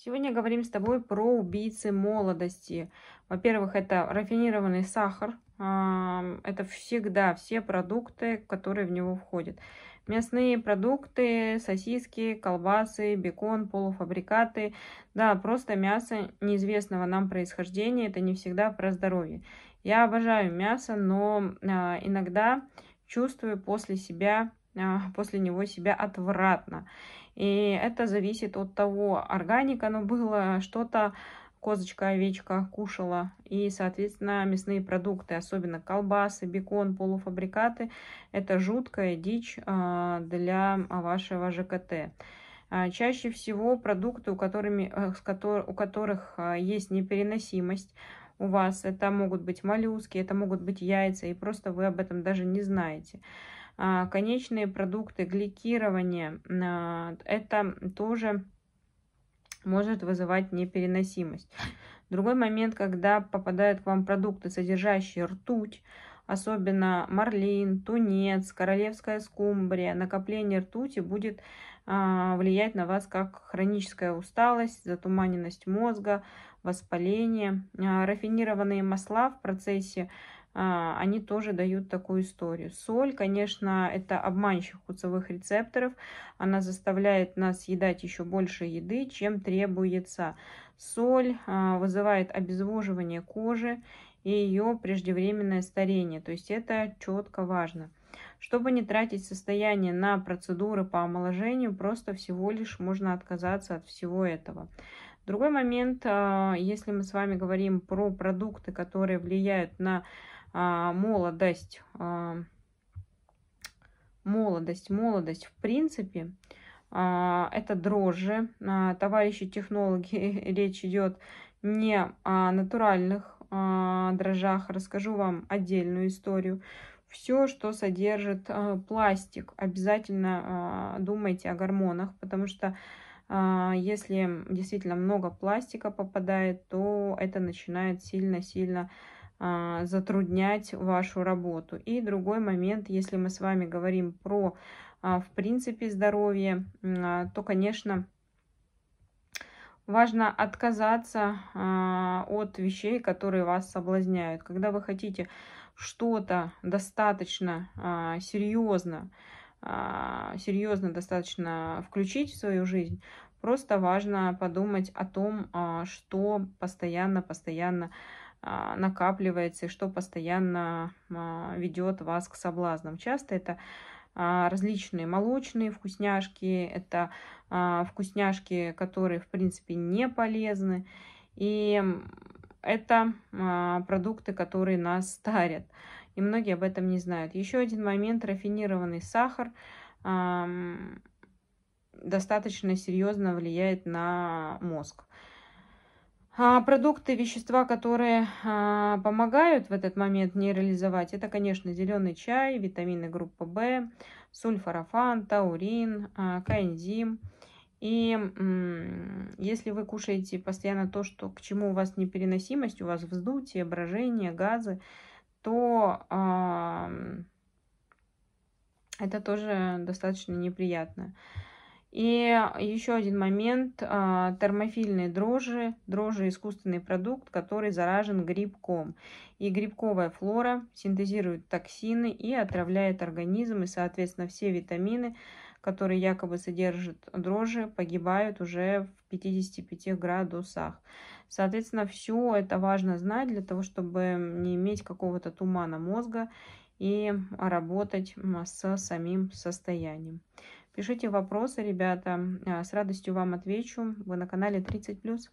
Сегодня говорим с тобой про убийцы молодости. Во-первых, это рафинированный сахар. Это всегда все продукты, которые в него входят. Мясные продукты, сосиски, колбасы, бекон, полуфабрикаты. Да, просто мясо неизвестного нам происхождения. Это не всегда про здоровье. Я обожаю мясо, но а, иногда чувствую после себя а, после него себя отвратно. И это зависит от того, органика оно ну, было, что-то козочка, овечка кушала. И, соответственно, мясные продукты, особенно колбасы, бекон, полуфабрикаты, это жуткая дичь а, для вашего ЖКТ. А, чаще всего продукты, у, которыми, э, у которых есть непереносимость, у вас это могут быть моллюски, это могут быть яйца, и просто вы об этом даже не знаете. А, конечные продукты, гликирование, а, это тоже может вызывать непереносимость. Другой момент, когда попадают к вам продукты, содержащие ртуть, особенно марлин, тунец, королевская скумбрия, накопление ртути будет а, влиять на вас как хроническая усталость, затуманенность мозга, воспаление. Рафинированные масла в процессе а, они тоже дают такую историю. Соль, конечно, это обманщик вкусовых рецепторов. Она заставляет нас съедать еще больше еды, чем требуется. Соль а, вызывает обезвоживание кожи и ее преждевременное старение. То есть это четко важно. Чтобы не тратить состояние на процедуры по омоложению, просто всего лишь можно отказаться от всего этого. Другой момент, а, если мы с вами говорим про продукты, которые влияют на а, молодость, а, молодость, молодость, в принципе, а, это дрожжи. Товарищи технологи, речь идет не о натуральных дрожжах. Расскажу вам отдельную историю. Все, что содержит пластик, обязательно думайте о гормонах, потому что если действительно много пластика попадает, то это начинает сильно-сильно а, затруднять вашу работу. И другой момент, если мы с вами говорим про, а, в принципе, здоровье, а, то, конечно, Важно отказаться от вещей, которые вас соблазняют. Когда вы хотите что-то достаточно серьезно, серьезно достаточно включить в свою жизнь, просто важно подумать о том, что постоянно, постоянно а, накапливается и что постоянно а, ведет вас к соблазнам. Часто это а, различные молочные вкусняшки, это вкусняшки, которые, в принципе, не полезны. И это продукты, которые нас старят. И многие об этом не знают. Еще один момент, рафинированный сахар достаточно серьезно влияет на мозг. А, продукты, вещества, которые а, помогают в этот момент не это, конечно, зеленый чай, витамины группы В, сульфорафан, таурин, а, коэнзим. И если вы кушаете постоянно то, что, к чему у вас непереносимость, у вас вздутие, брожение, газы, то это тоже достаточно неприятно. И еще один момент, а, термофильные дрожжи, дрожжи искусственный продукт, который заражен грибком. И грибковая флора синтезирует токсины и отравляет организм, и, соответственно, все витамины, которые якобы содержат дрожжи, погибают уже в 55 градусах. Соответственно, все это важно знать для того, чтобы не иметь какого-то тумана мозга и работать с самим состоянием. Пишите вопросы, ребята, э, с радостью вам отвечу. Вы на канале 30+.